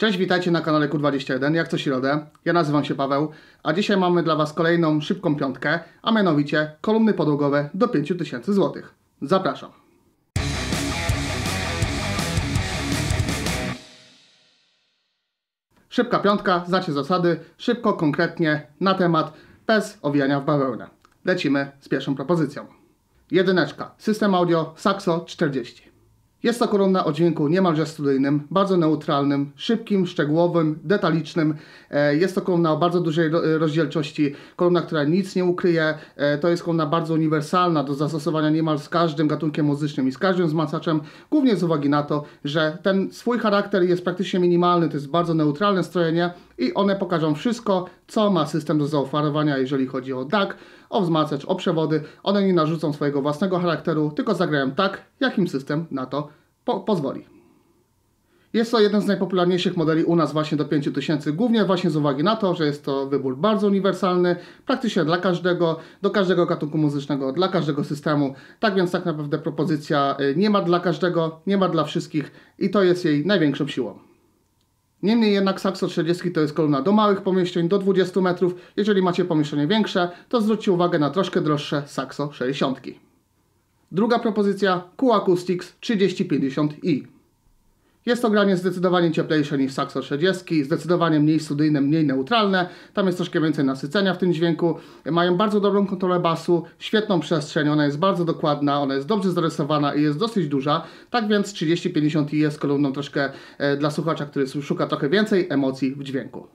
Cześć, witajcie na kanale Q21, jak co środę. Ja nazywam się Paweł, a dzisiaj mamy dla Was kolejną szybką piątkę, a mianowicie kolumny podłogowe do 5000 zł. Zapraszam. Szybka piątka, znacie zasady, szybko, konkretnie, na temat, bez owijania w bawełnę. Lecimy z pierwszą propozycją. Jedyneczka, system audio Saxo 40. Jest to kolumna o dźwięku niemalże studyjnym, bardzo neutralnym, szybkim, szczegółowym, detalicznym. E, jest to kolumna o bardzo dużej e, rozdzielczości, kolumna, która nic nie ukryje. E, to jest kolumna bardzo uniwersalna do zastosowania niemal z każdym gatunkiem muzycznym i z każdym zmacaczem, głównie z uwagi na to, że ten swój charakter jest praktycznie minimalny, to jest bardzo neutralne strojenie, i one pokażą wszystko, co ma system do zaoferowania, jeżeli chodzi o DAC, o wzmacniacz, o przewody. One nie narzucą swojego własnego charakteru, tylko zagrają tak, jakim system na to po pozwoli. Jest to jeden z najpopularniejszych modeli u nas właśnie do 5000, głównie właśnie z uwagi na to, że jest to wybór bardzo uniwersalny, praktycznie dla każdego, do każdego gatunku muzycznego, dla każdego systemu. Tak więc tak naprawdę propozycja y, nie ma dla każdego, nie ma dla wszystkich i to jest jej największą siłą. Niemniej jednak Saxo 30 to jest kolumna do małych pomieszczeń, do 20 metrów. Jeżeli macie pomieszczenie większe, to zwróćcie uwagę na troszkę droższe Saxo 60. Druga propozycja Q Acoustics 3050i. Jest to granie zdecydowanie cieplejsze niż Saxo 30, zdecydowanie mniej studyjne, mniej neutralne. Tam jest troszkę więcej nasycenia w tym dźwięku. Mają bardzo dobrą kontrolę basu, świetną przestrzeń, ona jest bardzo dokładna, ona jest dobrze zarysowana i jest dosyć duża. Tak więc 3050i jest kolumną troszkę e, dla słuchacza, który szuka trochę więcej emocji w dźwięku.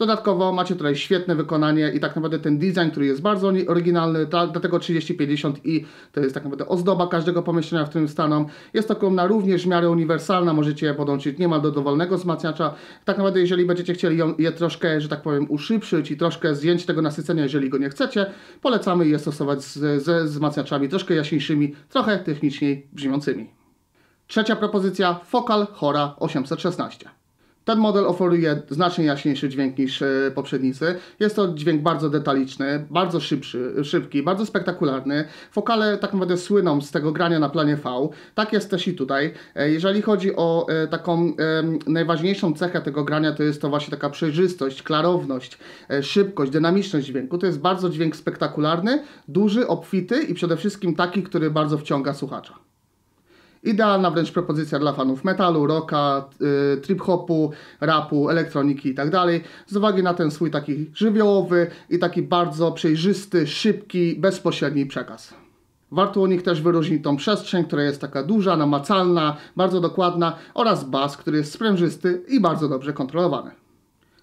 Dodatkowo macie tutaj świetne wykonanie i tak naprawdę ten design, który jest bardzo oryginalny, dlatego 3050 i to jest tak naprawdę ozdoba każdego pomieszczenia, w którym staną. Jest to kolumna również w miarę uniwersalna, możecie je podłączyć niemal do dowolnego wzmacniacza. Tak naprawdę jeżeli będziecie chcieli je troszkę, że tak powiem, uszybszyć, i troszkę zdjęć tego nasycenia, jeżeli go nie chcecie, polecamy je stosować z, ze wzmacniaczami troszkę jaśniejszymi, trochę techniczniej brzmiącymi. Trzecia propozycja, Focal Hora 816. Ten model oferuje znacznie jaśniejszy dźwięk niż e, poprzednicy. Jest to dźwięk bardzo detaliczny, bardzo szybszy, szybki, bardzo spektakularny. Fokale tak naprawdę słyną z tego grania na planie V. Tak jest też i tutaj. E, jeżeli chodzi o e, taką najważniejszą cechę tego grania, to jest to właśnie taka przejrzystość, klarowność, szybkość, dynamiczność dźwięku. To jest bardzo dźwięk spektakularny, duży, obfity i przede wszystkim taki, który bardzo wciąga słuchacza. Idealna wręcz propozycja dla fanów metalu, rocka, y, trip-hopu, rapu, elektroniki itd. Tak z uwagi na ten swój taki żywiołowy i taki bardzo przejrzysty, szybki, bezpośredni przekaz. Warto u nich też wyróżnić tą przestrzeń, która jest taka duża, namacalna, bardzo dokładna oraz bas, który jest sprężysty i bardzo dobrze kontrolowany.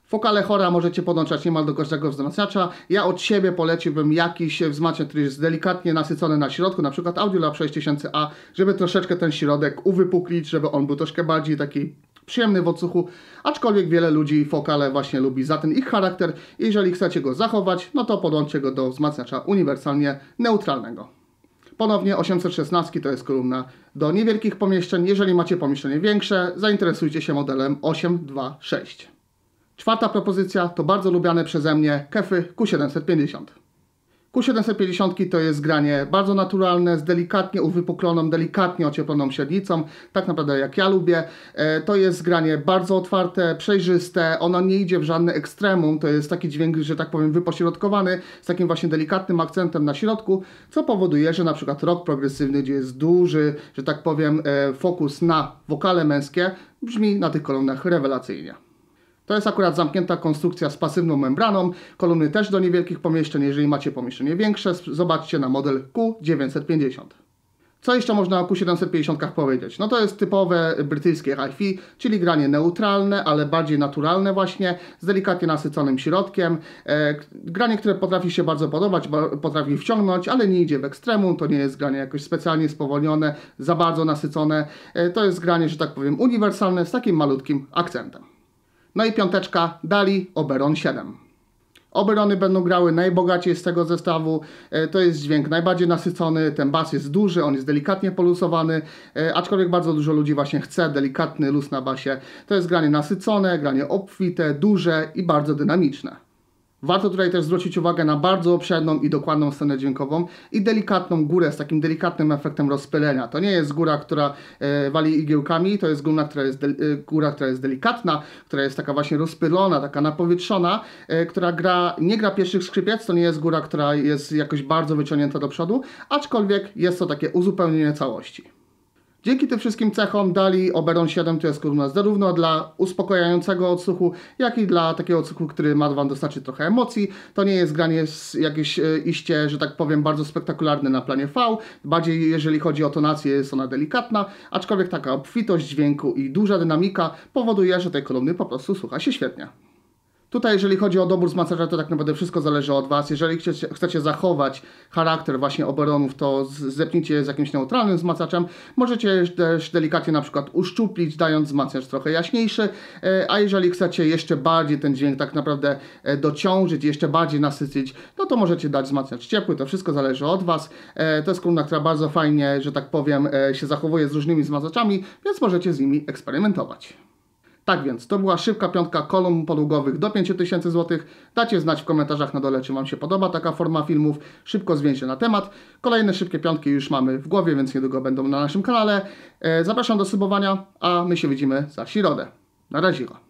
Fokale chora możecie podłączać niemal do każdego wzmacniacza. Ja od siebie poleciłbym jakiś wzmacniacz, który jest delikatnie nasycony na środku, na przykład Audiolab 6000A, żeby troszeczkę ten środek uwypuklić, żeby on był troszkę bardziej taki przyjemny w odsłuchu, aczkolwiek wiele ludzi fokale właśnie lubi za ten ich charakter. Jeżeli chcecie go zachować, no to podłączcie go do wzmacniacza uniwersalnie neutralnego. Ponownie 816 to jest kolumna do niewielkich pomieszczeń. Jeżeli macie pomieszczenie większe, zainteresujcie się modelem 826. Czwarta propozycja to bardzo lubiane przeze mnie kefy Q750. Q750 to jest granie bardzo naturalne, z delikatnie uwypukloną, delikatnie ocieploną średnicą, tak naprawdę jak ja lubię. E, to jest granie bardzo otwarte, przejrzyste, ono nie idzie w żadne ekstremum, to jest taki dźwięk, że tak powiem, wypośrodkowany, z takim właśnie delikatnym akcentem na środku, co powoduje, że na przykład rock progresywny, gdzie jest duży, że tak powiem, e, fokus na wokale męskie, brzmi na tych kolumnach rewelacyjnie. To jest akurat zamknięta konstrukcja z pasywną membraną. Kolumny też do niewielkich pomieszczeń. Jeżeli macie pomieszczenie większe, zobaczcie na model Q950. Co jeszcze można o Q750 powiedzieć? No to jest typowe brytyjskie hi-fi, czyli granie neutralne, ale bardziej naturalne właśnie, z delikatnie nasyconym środkiem. E, granie, które potrafi się bardzo podobać, potrafi wciągnąć, ale nie idzie w ekstremum, to nie jest granie jakoś specjalnie spowolnione, za bardzo nasycone. E, to jest granie, że tak powiem, uniwersalne, z takim malutkim akcentem. No i piąteczka Dali Oberon 7. Oberony będą grały najbogaciej z tego zestawu. E, to jest dźwięk najbardziej nasycony, ten bas jest duży, on jest delikatnie polusowany, e, aczkolwiek bardzo dużo ludzi właśnie chce delikatny luz na basie. To jest granie nasycone, granie obfite, duże i bardzo dynamiczne. Warto tutaj też zwrócić uwagę na bardzo obszerną i dokładną scenę dźwiękową i delikatną górę z takim delikatnym efektem rozpylenia. To nie jest góra, która e, wali igiełkami, to jest góra, która jest, de, e, góra, która jest delikatna, która jest taka właśnie rozpylona, taka napowietrzona, e, która gra, nie gra pierwszych skrzypiec, to nie jest góra, która jest jakoś bardzo wyciągnięta do przodu, aczkolwiek jest to takie uzupełnienie całości. Dzięki tym wszystkim cechom dali Oberon 7 to jest kolumna zarówno dla uspokajającego odsłuchu, jak i dla takiego odsłuchu, który ma Wam dostarczyć trochę emocji. To nie jest granie jakieś e, iście, że tak powiem, bardzo spektakularne na planie V. Bardziej jeżeli chodzi o tonację, jest ona delikatna, aczkolwiek taka obfitość dźwięku i duża dynamika powoduje, że tej kolumny po prostu słucha się świetnie. Tutaj, jeżeli chodzi o dobór z to tak naprawdę wszystko zależy od Was. Jeżeli chcecie, chcecie zachować charakter właśnie oberonów, to zepnijcie je z jakimś neutralnym zmacaczem. Możecie też delikatnie na przykład uszczuplić, dając zmacacz trochę jaśniejszy, e, a jeżeli chcecie jeszcze bardziej ten dźwięk tak naprawdę e, dociążyć, jeszcze bardziej nasycić, no to możecie dać wzmacniacz ciepły, to wszystko zależy od Was. E, to jest kolumna, która bardzo fajnie, że tak powiem, się zachowuje z różnymi wzmacniaczami, więc możecie z nimi eksperymentować. Tak więc, to była szybka piątka kolumn podługowych do 5000 zł. Dacie znać w komentarzach na dole, czy Wam się podoba taka forma filmów. Szybko zwięźle na temat. Kolejne szybkie piątki już mamy w głowie, więc niedługo będą na naszym kanale. E, zapraszam do subowania, a my się widzimy za środę. Na razie.